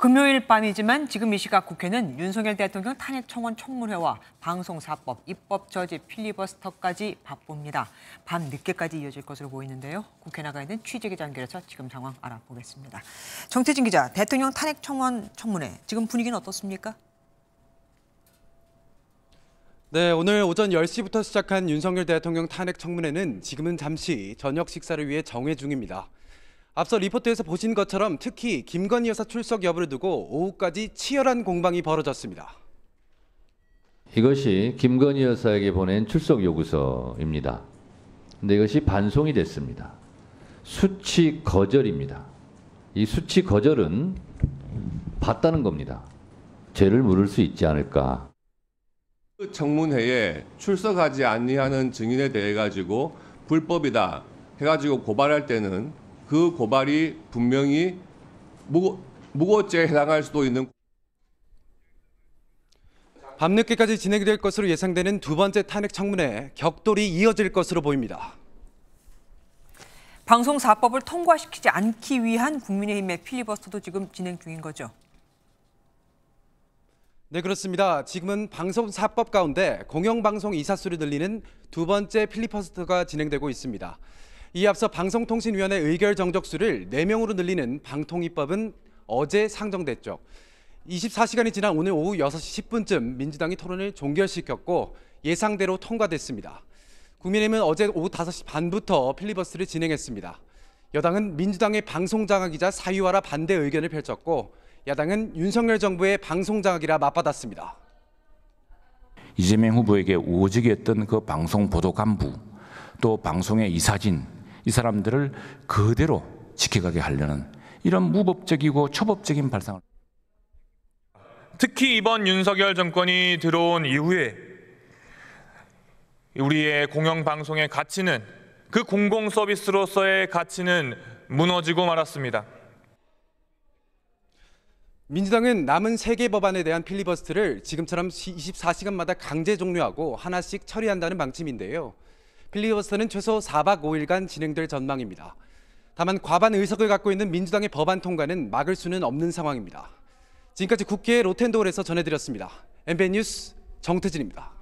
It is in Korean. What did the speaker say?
금요일 밤이지만 지금 이 시각 국회는 윤석열 대통령 탄핵 청원 청문회와 방송사법, 입법 저지, 필리버스터까지 바쁩니다. 밤 늦게까지 이어질 것으로 보이는데요. 국회 나가 있는 취재기자 연결해서 지금 상황 알아보겠습니다. 정태진 기자, 대통령 탄핵 청원 청문회 지금 분위기는 어떻습니까? 네, 오늘 오전 10시부터 시작한 윤석열 대통령 탄핵 청문회는 지금은 잠시 저녁 식사를 위해 정회 중입니다. 앞서 리포트에서 보신 것처럼 특히 김건희 여사 출석 여부를 두고 오후까지 치열한 공방이 벌어졌습니다. 이것이 김건희 여사에게 보낸 출석 요구서입니다. 근데 이것이 반송이 됐습니다. 수치 거절입니다. 이 수치 거절은 봤다는 겁니다. 죄를 물을 수 있지 않을까. 그 청문회에 출석하지 아니하는 증인에 대해 가지고 불법이다 해가지고 고발할 때는 그 고발이 분명히 무고, 무고죄에 해당할 수도 있는 밤늦게까지 진행될 것으로 예상되는 두 번째 탄핵 청문회 격돌이 이어질 것으로 보입니다. 방송사법을 통과시키지 않기 위한 국민의힘의 필리버스터도 지금 진행 중인 거죠. 네, 그렇습니다. 지금은 방송사법 가운데 공영방송 이사수를 늘리는 두 번째 필리버스터가 진행되고 있습니다. 이 앞서 방송통신위원회 의결 정적수를 4명으로 늘리는 방통위법은 어제 상정됐죠. 24시간이 지난 오늘 오후 6시 10분쯤 민주당이 토론을 종결시켰고 예상대로 통과됐습니다. 국민의힘은 어제 오후 5시 반부터 필리버스를 진행했습니다. 여당은 민주당의 방송장악이자 사유화라 반대 의견을 펼쳤고 야당은 윤석열 정부의 방송장악이라 맞받았습니다. 이재명 후보에게 오직했던 그 방송 보도 간부 또 방송의 이사진 이 사람들을 그대로 지켜가게 하려는 이런 무법적이고 초법적인 발상을 특히 이번 윤석열 정권이 들어온 이후에 우리의 공영방송의 가치는 그 공공 서비스로서의 가치는 무너지고 말았습니다. 민주당은 남은 세 개 법안에 대한 필리버스트를 지금처럼 24시간마다 강제 종료하고 하나씩 처리한다는 방침인데요. 필리버스터는 최소 4박 5일간 진행될 전망입니다. 다만 과반 의석을 갖고 있는 민주당의 법안 통과는 막을 수는 없는 상황입니다. 지금까지 국회 로텐도홀에서 전해드렸습니다. MBN 뉴스 정태진입니다.